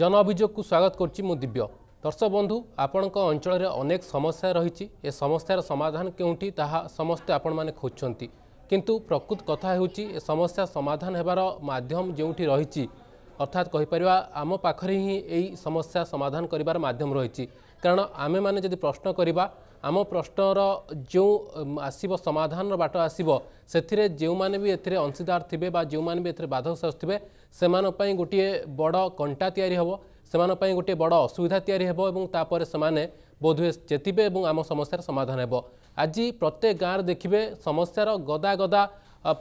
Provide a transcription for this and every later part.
ଜନ ଅଭିଯୋଗକୁ ସ୍ୱାଗତ କରୁଛି ମୁଁ ଦିବ୍ୟ ଦର୍ଶକ ବନ୍ଧୁ ଆପଣଙ୍କ ଅଞ୍ଚଳରେ ଅନେକ ସମସ୍ୟା ରହିଛି ଏ ସମସ୍ୟାର ସମାଧାନ କେଉଁଠି ତାହା ସମସ୍ତେ ଆପଣମାନେ ଖୋଜୁଛନ୍ତି କିନ୍ତୁ ପ୍ରକୃତ କଥା ହେଉଛି ଏ ସମସ୍ୟା ସମାଧାନ ହେବାର ମାଧ୍ୟମ ଯେଉଁଠି ରହିଛି ଅର୍ଥାତ୍ କହିପାରିବା ଆମ ପାଖରେ ହିଁ ଏହି ସମସ୍ୟା ସମାଧାନ କରିବାର ମାଧ୍ୟମ ରହିଛି କାରଣ ଆମେମାନେ ଯଦି ପ୍ରଶ୍ନ କରିବା ଆମ ପ୍ରଶ୍ନର ଯେଉଁ ଆସିବ ସମାଧାନର ବାଟ ଆସିବ ସେଥିରେ ଯେଉଁମାନେ ବି ଏଥିରେ ଅଂଶୀଦାର ଥିବେ ବା ଯେଉଁମାନେ ବି ଏଥିରେ ବାଧକ ସାଜ ଥିବେ ସେମାନଙ୍କ ପାଇଁ ଗୋଟିଏ ବଡ଼ କଣ୍ଟା ତିଆରି ହେବ ସେମାନଙ୍କ ପାଇଁ ଗୋଟିଏ ବଡ଼ ଅସୁବିଧା ତିଆରି ହେବ ଏବଂ ତାପରେ ସେମାନେ ବୋଧହୁଏ ଚେତିବେ ଏବଂ ଆମ ସମସ୍ୟାର ସମାଧାନ ହେବ ଆଜି ପ୍ରତ୍ୟେକ ଗାଁରେ ଦେଖିବେ ସମସ୍ୟାର ଗଦା ଗଦା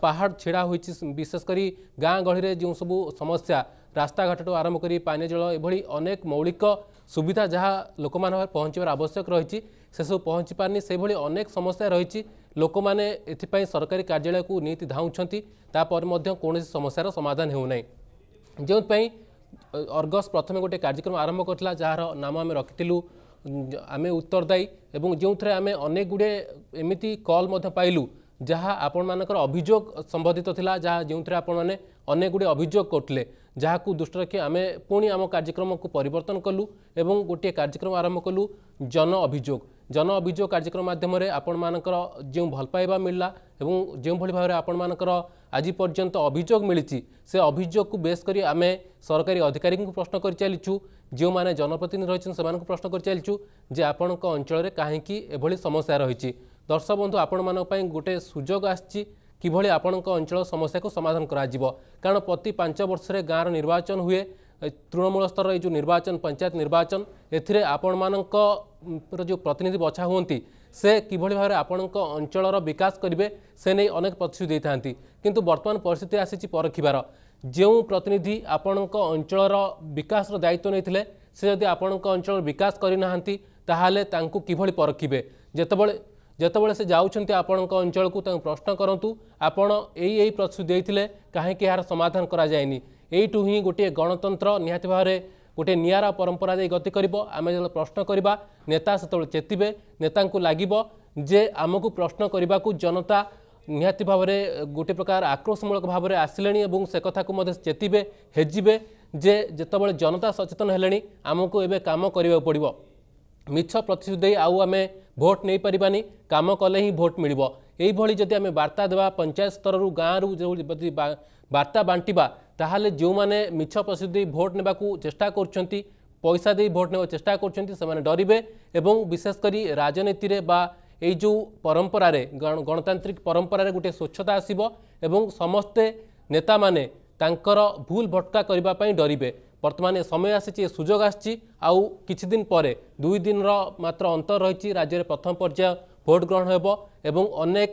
ପାହାଡ଼ ଛିଡ଼ା ହୋଇଛି ବିଶେଷ କରି ଗାଁ ଗହଳିରେ ଯେଉଁ ସବୁ ସମସ୍ୟା ରାସ୍ତାଘାଟଠୁ ଆରମ୍ଭ କରି ପାନୀୟ ଜଳ ଏଭଳି ଅନେକ ମୌଳିକ ସୁବିଧା ଯାହା ଲୋକମାନଙ୍କ ପାଖରେ ପହଞ୍ଚିବାର ଆବଶ୍ୟକ ରହିଛି ସେସବୁ ପହଞ୍ଚି ପାରିନି ସେଭଳି ଅନେକ ସମସ୍ୟା ରହିଛି ଲୋକମାନେ ଏଥିପାଇଁ ସରକାରୀ କାର୍ଯ୍ୟାଳୟକୁ ନିହାତି ଧାଉଁଛନ୍ତି ତାପରେ ମଧ୍ୟ କୌଣସି ସମସ୍ୟାର ସମାଧାନ ହେଉନାହିଁ ଯେଉଁଥିପାଇଁ ଅର୍ଗସ୍ ପ୍ରଥମେ ଗୋଟିଏ କାର୍ଯ୍ୟକ୍ରମ ଆରମ୍ଭ କରିଥିଲା ଯାହାର ନାମ ଆମେ ରଖିଥିଲୁ ଆମେ ଉତ୍ତରଦାୟୀ ଏବଂ ଯେଉଁଥିରେ ଆମେ ଅନେକ ଗୁଡ଼ିଏ ଏମିତି କଲ୍ ମଧ୍ୟ ପାଇଲୁ ଯାହା ଆପଣମାନଙ୍କର ଅଭିଯୋଗ ସମ୍ବନ୍ଧିତ ଥିଲା ଯାହା ଯେଉଁଥିରେ ଆପଣମାନେ ଅନେକ ଗୁଡ଼ିଏ ଅଭିଯୋଗ କରୁଥିଲେ ଯାହାକୁ ଦୃଷ୍ଟି ରଖି ଆମେ ପୁଣି ଆମ କାର୍ଯ୍ୟକ୍ରମକୁ ପରିବର୍ତ୍ତନ କଲୁ ଏବଂ ଗୋଟିଏ କାର୍ଯ୍ୟକ୍ରମ ଆରମ୍ଭ କଲୁ ଜନ ଅଭିଯୋଗ ଜନ ଅଭିଯୋଗ କାର୍ଯ୍ୟକ୍ରମ ମାଧ୍ୟମରେ ଆପଣମାନଙ୍କର ଯେଉଁ ଭଲ ପାଇବା ମିଳିଲା ଏବଂ ଯେଉଁଭଳି ଭାବରେ ଆପଣମାନଙ୍କର ଆଜି ପର୍ଯ୍ୟନ୍ତ ଅଭିଯୋଗ ମିଳିଛି ସେ ଅଭିଯୋଗକୁ ବେଶ୍ କରି ଆମେ ସରକାରୀ ଅଧିକାରୀଙ୍କୁ ପ୍ରଶ୍ନ କରିଚାଲିଛୁ ଯେଉଁମାନେ ଜନପ୍ରତିନିଧି ରହିଛନ୍ତି ସେମାନଙ୍କୁ ପ୍ରଶ୍ନ କରିଚାଲିଛୁ ଯେ ଆପଣଙ୍କ ଅଞ୍ଚଳରେ କାହିଁକି ଏଭଳି ସମସ୍ୟା ରହିଛି ଦର୍ଶକ ବନ୍ଧୁ ଆପଣମାନଙ୍କ ପାଇଁ ଗୋଟିଏ ସୁଯୋଗ ଆସିଛି କିଭଳି ଆପଣଙ୍କ ଅଞ୍ଚଳ ସମସ୍ୟାକୁ ସମାଧାନ କରାଯିବ କାରଣ ପ୍ରତି ପାଞ୍ଚ ବର୍ଷରେ ଗାଁର ନିର୍ବାଚନ ହୁଏ ତୃଣମୂଳ ସ୍ତରର ଏଇ ଯେଉଁ ନିର୍ବାଚନ ପଞ୍ଚାୟତ ନିର୍ବାଚନ ଏଥିରେ ଆପଣମାନଙ୍କର ଯେଉଁ ପ୍ରତିନିଧି ବଛା ହୁଅନ୍ତି ସେ କିଭଳି ଭାବରେ ଆପଣଙ୍କ ଅଞ୍ଚଳର ବିକାଶ କରିବେ ସେ ନେଇ ଅନେକ ପ୍ରତିଶ୍ରୁତି ଦେଇଥାନ୍ତି କିନ୍ତୁ ବର୍ତ୍ତମାନ ପରିସ୍ଥିତି ଆସିଛି ପରଖିବାର ଯେଉଁ ପ୍ରତିନିଧି ଆପଣଙ୍କ ଅଞ୍ଚଳର ବିକାଶର ଦାୟିତ୍ୱ ନେଇଥିଲେ ସେ ଯଦି ଆପଣଙ୍କ ଅଞ୍ଚଳର ବିକାଶ କରିନାହାନ୍ତି ତାହେଲେ ତାଙ୍କୁ କିଭଳି ପରଖିବେ ଯେତେବେଳେ ଯେତେବେଳେ ସେ ଯାଉଛନ୍ତି ଆପଣଙ୍କ ଅଞ୍ଚଳକୁ ତାଙ୍କୁ ପ୍ରଶ୍ନ କରନ୍ତୁ ଆପଣ ଏଇ ଏଇ ପ୍ରତିଶ୍ରୁତି ଦେଇଥିଲେ କାହିଁକି ଏହାର ସମାଧାନ କରାଯାଏନି ଏଇଠୁ ହିଁ ଗୋଟିଏ ଗଣତନ୍ତ୍ର ନିହାତି ଭାବରେ ଗୋଟିଏ ନିଆରା ପରମ୍ପରା ଦେଇ ଗତି କରିବ ଆମେ ଯେତେବେଳେ ପ୍ରଶ୍ନ କରିବା ନେତା ସେତେବେଳେ ଚେତିବେ ନେତାଙ୍କୁ ଲାଗିବ ଯେ ଆମକୁ ପ୍ରଶ୍ନ କରିବାକୁ ଜନତା ନିହାତି ଭାବରେ ଗୋଟେ ପ୍ରକାର ଆକ୍ରୋଶମୂଳକ ଭାବରେ ଆସିଲେଣି ଏବଂ ସେ କଥାକୁ ମଧ୍ୟ ଚେତିବେ ହେଜିବେ ଯେ ଯେତେବେଳେ ଜନତା ସଚେତନ ହେଲେଣି ଆମକୁ ଏବେ କାମ କରିବାକୁ ପଡ଼ିବ ମିଛ ପ୍ରତିଶ୍ରୁତି ଦେଇ ଆଉ ଆମେ ଭୋଟ୍ ନେଇପାରିବାନି କାମ କଲେ ହିଁ ଭୋଟ୍ ମିଳିବ ଏହିଭଳି ଯଦି ଆମେ ବାର୍ତ୍ତା ଦେବା ପଞ୍ଚାୟତ ସ୍ତରରୁ ଗାଁରୁ ଯେଉଁ ଯଦି ବାର୍ତ୍ତା ବାଣ୍ଟିବା ତାହେଲେ ଯେଉଁମାନେ ମିଛ ପ୍ରସିଦ୍ଧି ଭୋଟ୍ ନେବାକୁ ଚେଷ୍ଟା କରୁଛନ୍ତି ପଇସା ଦେଇ ଭୋଟ୍ ନେବାକୁ ଚେଷ୍ଟା କରୁଛନ୍ତି ସେମାନେ ଡରିବେ ଏବଂ ବିଶେଷ କରି ରାଜନୀତିରେ ବା ଏଇ ଯେଉଁ ପରମ୍ପରାରେ ଗଣତାନ୍ତ୍ରିକ ପରମ୍ପରାରେ ଗୋଟିଏ ସ୍ୱଚ୍ଛତା ଆସିବ ଏବଂ ସମସ୍ତେ ନେତାମାନେ ତାଙ୍କର ଭୁଲ ଭଟକା କରିବା ପାଇଁ ଡରିବେ বর্তমানে সময় আসছে এ সুযোগ আসছে আউ কিছুদিন পরে দুই দিনর মাত্র অন্তর রয়েছে রাজ্যের প্রথম পর্যায়ে ভোট গ্রহণ হব এবং অনেক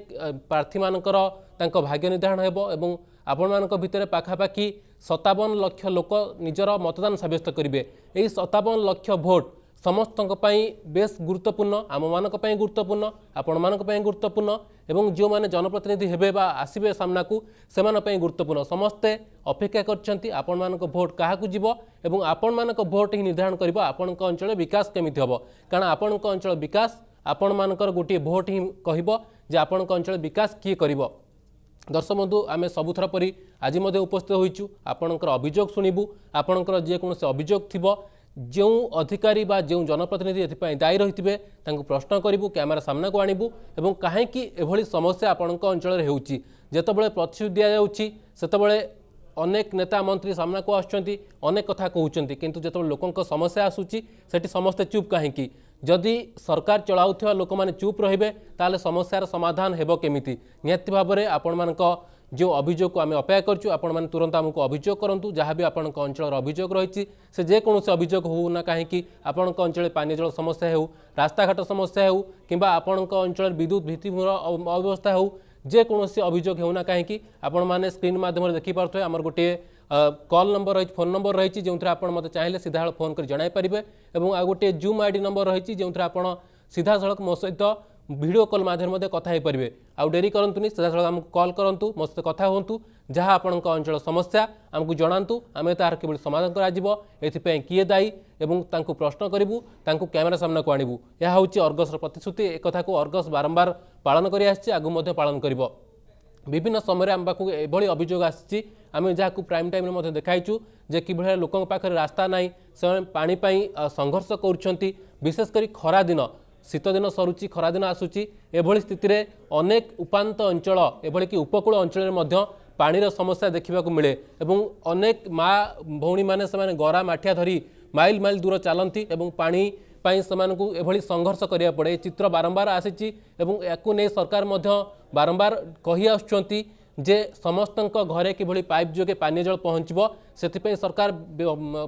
প্রার্থী মানকর তাঙ্ক ভাগ্য নির্ধারণ হব এবং আপনার ভিতরে পাখাপাখি সতাবন লক্ষ লোক নিজের মতদান সাব্যস্ত করবে এই সতাবন লক্ষ ভোট ସମସ୍ତଙ୍କ ପାଇଁ ବେଶ୍ ଗୁରୁତ୍ୱପୂର୍ଣ୍ଣ ଆମମାନଙ୍କ ପାଇଁ ଗୁରୁତ୍ୱପୂର୍ଣ୍ଣ ଆପଣମାନଙ୍କ ପାଇଁ ଗୁରୁତ୍ୱପୂର୍ଣ୍ଣ ଏବଂ ଯେଉଁମାନେ ଜନପ୍ରତିନିଧି ହେବେ ବା ଆସିବେ ସାମ୍ନାକୁ ସେମାନଙ୍କ ପାଇଁ ଗୁରୁତ୍ୱପୂର୍ଣ୍ଣ ସମସ୍ତେ ଅପେକ୍ଷା କରିଛନ୍ତି ଆପଣମାନଙ୍କ ଭୋଟ୍ କାହାକୁ ଯିବ ଏବଂ ଆପଣମାନଙ୍କ ଭୋଟ୍ ହିଁ ନିର୍ଦ୍ଧାରଣ କରିବ ଆପଣଙ୍କ ଅଞ୍ଚଳ ବିକାଶ କେମିତି ହେବ କାରଣ ଆପଣଙ୍କ ଅଞ୍ଚଳ ବିକାଶ ଆପଣମାନଙ୍କର ଗୋଟିଏ ଭୋଟ୍ ହିଁ କହିବ ଯେ ଆପଣଙ୍କ ଅଞ୍ଚଳ ବିକାଶ କିଏ କରିବ ଦର୍ଶକ ବନ୍ଧୁ ଆମେ ସବୁଥର ପରି ଆଜି ମଧ୍ୟ ଉପସ୍ଥିତ ହୋଇଛୁ ଆପଣଙ୍କର ଅଭିଯୋଗ ଶୁଣିବୁ ଆପଣଙ୍କର ଯେକୌଣସି ଅଭିଯୋଗ ଥିବ जो अधिकारी बा जो जनप्रतिनिधि ए दायी रही थे प्रश्न करूँ क्यमेरा सामना को आणबू और कहीं समस्या आपण अंचल होते प्रतिश्रुति दि जाते अनेक नेता मंत्री सामना को आसक कथा कहूँ कि जो समस्या आसूसी से समस्ते चुप कहीं जदि सरकार चलाऊ लोक मैंने चुप रे समस्या समाधान होमि निहत भाव में आपण मान जो अभोग को आम अपेक्षा करूँ आपण मैंने तुरंत आमको अभोग करूँ जहाँ भी आपण अंचल अभोग रही से जेकोसी अभोग हो कहीं आपण अंचल पानी जल समस्या हो रास्ताघाट समस्या हो कि आपण अंचल विद्युत भित्तिमूर अवस्था जेकोसी अभोग हो कहीं आपण मैंने स्क्रीन मध्यम देखिपुर थे आम गोटे कल नंबर रही फोन नंबर रही जो थे आप चाहिए सीधा फोन कर जनईपरेंगे और आ गए जूम आई डी नंबर रही जो थे आप सीधा सड़क मो सहित ଭିଡ଼ିଓ କଲ୍ ମାଧ୍ୟମରେ ମଧ୍ୟ କଥା ହୋଇପାରିବେ ଆଉ ଡେରି କରନ୍ତୁନି ସିଧାସଳଖ ଆମକୁ କଲ୍ କରନ୍ତୁ ମୋ ସହିତ କଥା ହୁଅନ୍ତୁ ଯାହା ଆପଣଙ୍କ ଅଞ୍ଚଳ ସମସ୍ୟା ଆମକୁ ଜଣାନ୍ତୁ ଆମେ ତାହାର କିଭଳି ସମାଧାନ କରାଯିବ ଏଥିପାଇଁ କିଏ ଦାୟୀ ଏବଂ ତାଙ୍କୁ ପ୍ରଶ୍ନ କରିବୁ ତାଙ୍କୁ କ୍ୟାମେରା ସାମ୍ନାକୁ ଆଣିବୁ ଏହା ହେଉଛି ଅର୍ଗସର ପ୍ରତିଶ୍ରୁତି ଏ କଥାକୁ ଅର୍ଗସ ବାରମ୍ବାର ପାଳନ କରିଆସିଛି ଆଗକୁ ମଧ୍ୟ ପାଳନ କରିବ ବିଭିନ୍ନ ସମୟରେ ଆମ ପାଖକୁ ଏଭଳି ଅଭିଯୋଗ ଆସିଛି ଆମେ ଯାହାକୁ ପ୍ରାଇମ୍ ଟାଇମ୍ରେ ମଧ୍ୟ ଦେଖାଇଛୁ ଯେ କିଭଳି ଲୋକଙ୍କ ପାଖରେ ରାସ୍ତା ନାହିଁ ସେମାନେ ପାଣି ପାଇଁ ସଂଘର୍ଷ କରୁଛନ୍ତି ବିଶେଷ କରି ଖରାଦିନ ଶୀତଦିନ ସରୁଛି ଖରାଦିନ ଆସୁଛି ଏଭଳି ସ୍ଥିତିରେ ଅନେକ ଉପାନ୍ତ ଅଞ୍ଚଳ ଏଭଳି କି ଉପକୂଳ ଅଞ୍ଚଳରେ ମଧ୍ୟ ପାଣିର ସମସ୍ୟା ଦେଖିବାକୁ ମିଳେ ଏବଂ ଅନେକ ମା ଭଉଣୀମାନେ ସେମାନେ ଗରା ମାଠିଆ ଧରି ମାଇଲ ମାଇଲ ଦୂର ଚାଲନ୍ତି ଏବଂ ପାଣି ପାଇଁ ସେମାନଙ୍କୁ ଏଭଳି ସଂଘର୍ଷ କରିବାକୁ ପଡ଼େ ଏ ଚିତ୍ର ବାରମ୍ବାର ଆସିଛି ଏବଂ ଏହାକୁ ନେଇ ସରକାର ମଧ୍ୟ ବାରମ୍ବାର କହି ଆସୁଛନ୍ତି ଯେ ସମସ୍ତଙ୍କ ଘରେ କିଭଳି ପାଇପ୍ ଯୋଗେ ପାନୀୟ ଜଳ ପହଞ୍ଚିବ ସେଥିପାଇଁ ସରକାର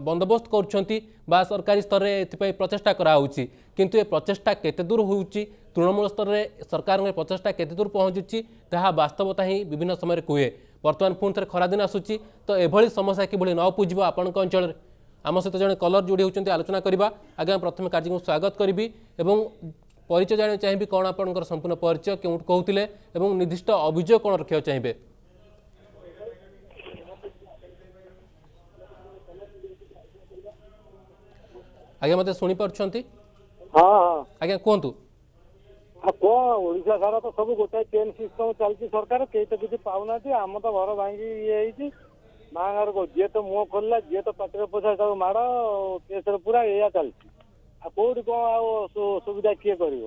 ବନ୍ଦୋବସ୍ତ କରୁଛନ୍ତି ବା ସରକାରୀ ସ୍ତରରେ ଏଥିପାଇଁ ପ୍ରଚେଷ୍ଟା କରାହେଉଛି କିନ୍ତୁ ଏ ପ୍ରଚେଷ୍ଟା କେତେ ଦୂର ହେଉଛି ତୃଣମୂଳ ସ୍ତରରେ ସରକାରଙ୍କ ପ୍ରଚେଷ୍ଟା କେତେ ଦୂର ପହଞ୍ଚୁଛି ତାହା ବାସ୍ତବତା ହିଁ ବିଭିନ୍ନ ସମୟରେ କୁହେ ବର୍ତ୍ତମାନ ପୁଣି ଥରେ ଖରାଦିନ ଆସୁଛି ତ ଏଭଳି ସମସ୍ୟା କିଭଳି ନ ଉପୁଜିବ ଆପଣଙ୍କ ଅଞ୍ଚଳରେ ଆମ ସହିତ ଜଣେ କଲର୍ ଯୋଡ଼ି ହେଉଛନ୍ତି ଆଲୋଚନା କରିବା ଆଜ୍ଞା ପ୍ରଥମେ କାର୍ଯ୍ୟକ୍ରମକୁ ସ୍ୱାଗତ କରିବି ଏବଂ ପରିଚୟ ଜାଣିବାକୁ ଚାହିଁବି କ'ଣ ଆପଣଙ୍କର ସମ୍ପୂର୍ଣ୍ଣ ପରିଚୟ କେଉଁଠୁ କହୁଥିଲେ ଏବଂ ନିର୍ଦ୍ଦିଷ୍ଟ ଅଭିଯୋଗ କ'ଣ ରଖିବାକୁ ଚାହିଁବେ ଆଜ୍ଞା ମୋତେ ଶୁଣିପାରୁଛନ୍ତି ଆଜ୍ଞା କୁହନ୍ତୁ କ'ଣ ଓଡ଼ିଶା ସାରା ତ ସବୁ ଗୋଟାଏ ଚେନ୍ ସିଷ୍ଟମ ଚାଲିଛି ସରକାର କେହି ତ କିଛି ପାଉନାହାନ୍ତି ଆମ ତ ଘର ଭାଙ୍ଗି ଇଏ ହେଇଛି ମାଆଙ୍କର ଯିଏ ତ ମୁହଁ ଖୋଲିଲା ଯିଏ ତ ପାଟିରେ ପୋଷା ତାକୁ ମାଡ଼ କେସରେ ପୁରା ଏଇଆ ଚାଲିଛି আপোৰক আৰু অসুবিধা কি কৰিব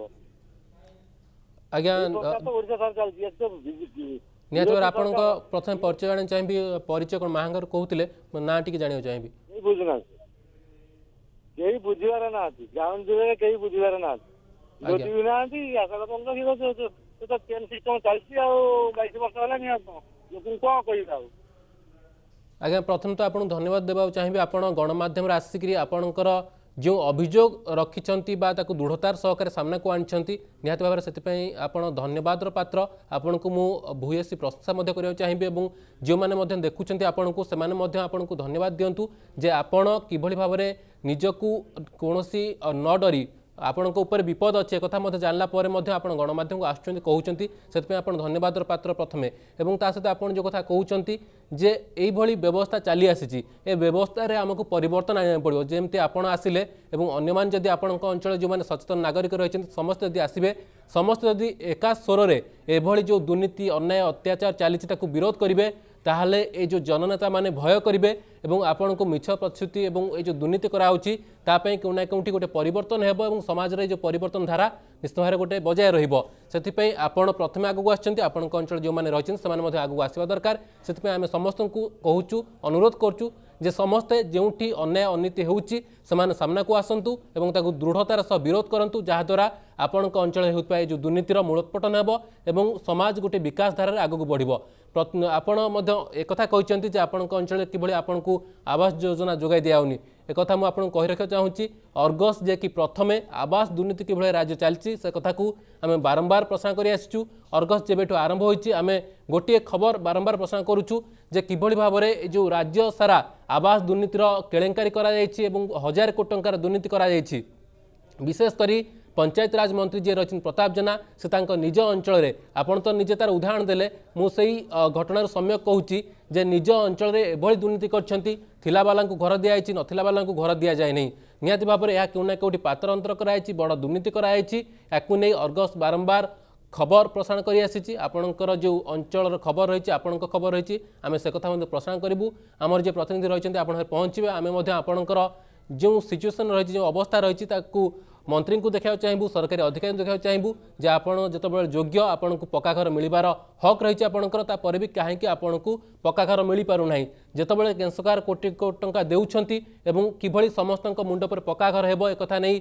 আגעন তোৰজাৰ জল একদম নিয়াৰ আপোনক প্ৰথম পৰিচয়ণ চাইবি পৰিচয়ক মহানগৰ কোউtile নাটিক জানিবেই সেই বুজি নহ সেই বুজি নহ গাঁৱৰ জিলাৰকেই বুজি নহ গদি নাদি 155 কিবা তেতিয়া পেন্সিলটো চলি আৰু 25 বছৰ হলা নিয়াৰ লোকৰ কোই আגעন প্ৰথমতে আপোনক ধন্যবাদ দেবা চাইবি আপোনক গণ মাধ্যমৰ আছিকি আপোনকৰ ଯେଉଁ ଅଭିଯୋଗ ରଖିଛନ୍ତି ବା ତାକୁ ଦୃଢ଼ତାର ସହକାରେ ସାମ୍ନାକୁ ଆଣିଛନ୍ତି ନିହାତି ଭାବରେ ସେଥିପାଇଁ ଆପଣ ଧନ୍ୟବାଦର ପାତ୍ର ଆପଣଙ୍କୁ ମୁଁ ଭୂୟସୀ ପ୍ରଶଂସା ମଧ୍ୟ କରିବାକୁ ଚାହିଁବି ଏବଂ ଯେଉଁମାନେ ମଧ୍ୟ ଦେଖୁଛନ୍ତି ଆପଣଙ୍କୁ ସେମାନେ ମଧ୍ୟ ଆପଣଙ୍କୁ ଧନ୍ୟବାଦ ଦିଅନ୍ତୁ ଯେ ଆପଣ କିଭଳି ଭାବରେ ନିଜକୁ କୌଣସି ନ ଡରି ଆପଣଙ୍କ ଉପରେ ବିପଦ ଅଛି ଏକଥା ମଧ୍ୟ ଜାଣିଲା ପରେ ମଧ୍ୟ ଆପଣ ଗଣମାଧ୍ୟମକୁ ଆସୁଛନ୍ତି କହୁଛନ୍ତି ସେଥିପାଇଁ ଆପଣ ଧନ୍ୟବାଦର ପାତ୍ର ପ୍ରଥମେ ଏବଂ ତା ସହିତ ଆପଣ ଯେଉଁ କଥା କହୁଛନ୍ତି ଯେ ଏଇଭଳି ବ୍ୟବସ୍ଥା ଚାଲି ଆସିଛି ଏ ବ୍ୟବସ୍ଥାରେ ଆମକୁ ପରିବର୍ତ୍ତନ ଆଣିବାକୁ ପଡ଼ିବ ଯେମିତି ଆପଣ ଆସିଲେ ଏବଂ ଅନ୍ୟମାନେ ଯଦି ଆପଣଙ୍କ ଅଞ୍ଚଳ ଯେଉଁମାନେ ସଚେତନ ନାଗରିକ ରହିଛନ୍ତି ସମସ୍ତେ ଯଦି ଆସିବେ ସମସ୍ତେ ଯଦି ଏକା ସ୍ୱରରେ ଏଭଳି ଯେଉଁ ଦୁର୍ନୀତି ଅନ୍ୟାୟ ଅତ୍ୟାଚାର ଚାଲିଛି ତାକୁ ବିରୋଧ କରିବେ ତାହେଲେ ଏ ଯେଉଁ ଜନନେତାମାନେ ଭୟ କରିବେ ଏବଂ ଆପଣଙ୍କୁ ମିଛ ପ୍ରତିଶ୍ରୁତି ଏବଂ ଏ ଯେଉଁ ଦୁର୍ନୀତି କରାହେଉଛି ତା ପାଇଁ କେଉଁ ନା କେଉଁଠି ଗୋଟେ ପରିବର୍ତ୍ତନ ହେବ ଏବଂ ସମାଜରେ ଏ ଯେଉଁ ପରିବର୍ତ୍ତନ ଧାରା ନିଶ୍ଚିତ ଭାବରେ ଗୋଟେ ବଜାୟ ରହିବ ସେଥିପାଇଁ ଆପଣ ପ୍ରଥମେ ଆଗକୁ ଆସିଛନ୍ତି ଆପଣଙ୍କ ଅଞ୍ଚଳ ଯେଉଁମାନେ ରହିଛନ୍ତି ସେମାନେ ମଧ୍ୟ ଆଗକୁ ଆସିବା ଦରକାର ସେଥିପାଇଁ ଆମେ ସମସ୍ତଙ୍କୁ କହୁଛୁ ଅନୁରୋଧ କରୁଛୁ ଯେ ସମସ୍ତେ ଯେଉଁଠି ଅନ୍ୟାୟ ଅନୀତି ହେଉଛି ସେମାନେ ସାମ୍ନାକୁ ଆସନ୍ତୁ ଏବଂ ତାକୁ ଦୃଢ଼ତାର ସହ ବିରୋଧ କରନ୍ତୁ ଯାହାଦ୍ୱାରା ଆପଣଙ୍କ ଅଞ୍ଚଳରେ ହେଉଥିବା ଏ ଯେଉଁ ଦୁର୍ନୀତିର ମୂଳୋତ୍ପଟନ ହେବ ଏବଂ ସମାଜ ଗୋଟିଏ ବିକାଶ ଧାରାରେ ଆଗକୁ ବଢ଼ିବ ଆପଣ ମଧ୍ୟ ଏକଥା କହିଛନ୍ତି ଯେ ଆପଣଙ୍କ ଅଞ୍ଚଳରେ କିଭଳି ଆପଣଙ୍କୁ ଆବାସ ଯୋଜନା ଯୋଗାଇ ଦିଆହେଉନି ଏକଥା ମୁଁ ଆପଣଙ୍କୁ କହି ରଖିବାକୁ ଚାହୁଁଛି ଅର୍ଗସ୍ ଯିଏକି ପ୍ରଥମେ ଆବାସ ଦୁର୍ନୀତି କିଭଳି ରାଜ୍ୟ ଚାଲିଛି ସେ କଥାକୁ ଆମେ ବାରମ୍ବାର ପ୍ରସାରଣ କରି ଆସିଛୁ ଅର୍ଗସ୍ ଯେବେଠୁ ଆରମ୍ଭ ହୋଇଛି ଆମେ ଗୋଟିଏ ଖବର ବାରମ୍ବାର ପ୍ରସାରଣ କରୁଛୁ ଯେ କିଭଳି ଭାବରେ ଏ ଯେଉଁ ରାଜ୍ୟ ସାରା ଆବାସ ଦୁର୍ନୀତିର କେଳେଙ୍କାରୀ କରାଯାଇଛି ଏବଂ ହଜାର କୋଟି ଟଙ୍କାର ଦୁର୍ନୀତି କରାଯାଇଛି ବିଶେଷ କରି পঞ্চায়েতরাজ মন্ত্রী যে রয়েছেন প্রতাপ জেনা সে তাঁর নিজ অঞ্চলের আপনার তো নিজে তার উদাহরণ দেলে মু সেই ঘটনার সম্যক কুচি যে নিজ অঞ্চলের এভাবে দুর্নীতি করছেন থিলাবালা ঘর দিয়েছে নথিলাবালা ঘর দিয়া যায় নাই নিহতি ভাবে এ কেউ না কেউটি পাত্রান্তর করা হয়েছে বড় দুর্নীতি করা হয়েছে একই অর্গস বারম্বার খবর প্রসারণ করে আসিছি আপনার যে অঞ্চলর খবর রয়েছে আপনার খবর রয়েছে আমি সে কথা প্রসারণ করবু আমার যে প্রতিনিধি রয়েছেন আপনার পৌঁছবে আমি আপনার যে সিচুয়েসন রয়েছে যে অবস্থা রয়েছে তাকে ମନ୍ତ୍ରୀଙ୍କୁ ଦେଖିବାକୁ ଚାହିଁବୁ ସରକାରୀ ଅଧିକାରୀଙ୍କୁ ଦେଖିବାକୁ ଚାହିଁବୁ ଯେ ଆପଣ ଯେତେବେଳେ ଯୋଗ୍ୟ ଆପଣଙ୍କୁ ପକ୍କା ଘର ମିଳିବାର ହକ୍ ରହିଛି ଆପଣଙ୍କର ତାପରେ ବି କାହିଁକି ଆପଣଙ୍କୁ ପକ୍କା ଘର ମିଳିପାରୁନାହିଁ ଯେତେବେଳେ ସରକାର କୋଟି କୋଟି ଟଙ୍କା ଦେଉଛନ୍ତି ଏବଂ କିଭଳି ସମସ୍ତଙ୍କ ମୁଣ୍ଡ ଉପରେ ପକ୍କା ଘର ହେବ ଏକଥା ନେଇ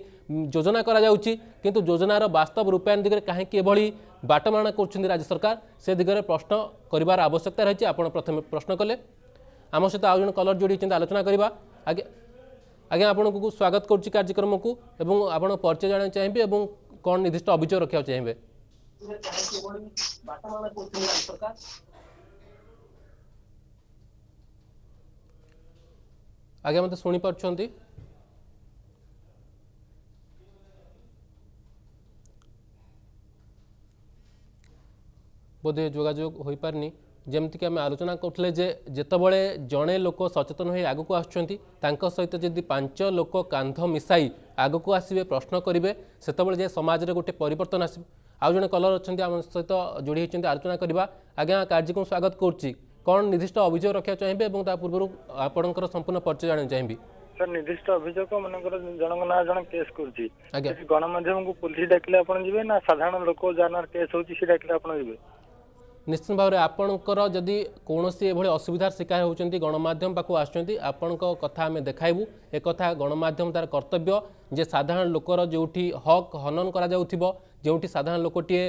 ଯୋଜନା କରାଯାଉଛି କିନ୍ତୁ ଯୋଜନାର ବାସ୍ତବ ରୂପାୟନ ଦିଗରେ କାହିଁକି ଏଭଳି ବାଟମାରଣା କରୁଛନ୍ତି ରାଜ୍ୟ ସରକାର ସେ ଦିଗରେ ପ୍ରଶ୍ନ କରିବାର ଆବଶ୍ୟକତା ରହିଛି ଆପଣ ପ୍ରଥମେ ପ୍ରଶ୍ନ କଲେ ଆମ ସହିତ ଆଉ ଜଣେ କଲର୍ ଯୋଡ଼ି ହୋଇଛନ୍ତି ଆଲୋଚନା କରିବା ଆଜ୍ଞା आज्ञा आपण को स्वागत करम को परिचय जाना चाहिए एवं कौन निर्दिष्ट अभिचय रखा चाहिए आज्ञा मत शुणी पार बोधे जोजोग हो पारनी ଯେମିତିକି ଆମେ ଆଲୋଚନା କରୁଥିଲେ ଯେ ଯେତେବେଳେ ଜଣେ ଲୋକ ସଚେତନ ହୋଇ ଆଗକୁ ଆସୁଛନ୍ତି ତାଙ୍କ ସହିତ ଯଦି ପାଞ୍ଚ ଲୋକ କାନ୍ଧ ମିଶାଇ ଆଗକୁ ଆସିବେ ପ୍ରଶ୍ନ କରିବେ ସେତେବେଳେ ଯେ ସମାଜରେ ଗୋଟେ ପରିବର୍ତ୍ତନ ଆସିବ ଆଉ ଜଣେ କଲର ଅଛନ୍ତି ଆମ ସହିତ ଯୋଡ଼ି ହୋଇଛନ୍ତି ଆଲୋଚନା କରିବା ଆଜ୍ଞା କାର୍ଯ୍ୟକ୍ରମ ସ୍ୱାଗତ କରୁଛି କ'ଣ ନିର୍ଦ୍ଦିଷ୍ଟ ଅଭିଯୋଗ ରଖିବାକୁ ଚାହିଁବେ ଏବଂ ତା ପୂର୍ବରୁ ଆପଣଙ୍କର ସମ୍ପୂର୍ଣ୍ଣ ପରିଚୟ ଜାଣିବାକୁ ଚାହିଁବି ସାର୍ ନିର୍ଦ୍ଦିଷ୍ଟ ଅଭିଯୋଗ ମନେକର ଜଣଙ୍କ ନାଁ ଜଣେ କେସ୍ କରୁଛି ଗଣମାଧ୍ୟମକୁ ପୋଲିସ ଡାକିଲେ ଆପଣ ଯିବେ ନା ସାଧାରଣ ଲୋକ ଯାହା ନାଁ କେସ୍ ହେଉଛି ସେ ଡାକିଲେ ଆପଣ ଯିବେ ନିଶ୍ଚିତ ଭାବରେ ଆପଣଙ୍କର ଯଦି କୌଣସି ଏଭଳି ଅସୁବିଧାର ଶିକାର ହେଉଛନ୍ତି ଗଣମାଧ୍ୟମ ପାଖକୁ ଆସୁଛନ୍ତି ଆପଣଙ୍କ କଥା ଆମେ ଦେଖାଇବୁ ଏକଥା ଗଣମାଧ୍ୟମ ତା'ର କର୍ତ୍ତବ୍ୟ ଯେ ସାଧାରଣ ଲୋକର ଯେଉଁଠି ହକ୍ ହନନ କରାଯାଉଥିବ ଯେଉଁଠି ସାଧାରଣ ଲୋକଟିଏ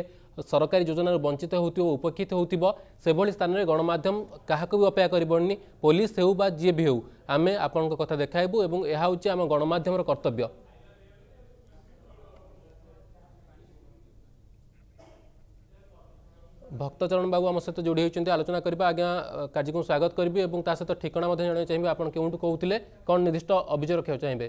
ସରକାରୀ ଯୋଜନାରୁ ବଞ୍ଚିତ ହେଉଥିବ ଉପକୃତ ହେଉଥିବ ସେଭଳି ସ୍ଥାନରେ ଗଣମାଧ୍ୟମ କାହାକୁ ବି ଅପେକ୍ଷା କରିବନି ପୋଲିସ ହେଉ ବା ଯିଏ ବି ହେଉ ଆମେ ଆପଣଙ୍କ କଥା ଦେଖାଇବୁ ଏବଂ ଏହା ହେଉଛି ଆମ ଗଣମାଧ୍ୟମର କର୍ତ୍ତବ୍ୟ ভক্তচরণ বাবু আমার সাথে যোড়ি হয়েছেন আলোচনা করা আজ্ঞা কার্যক্রম স্বাগত করবি এবং তা সহ ঠিকনা জাঁয়া চাইবে আপনার কেউঠু কৌলে কম নির্দিষ্ট অভিযোগ রাখা চাইবে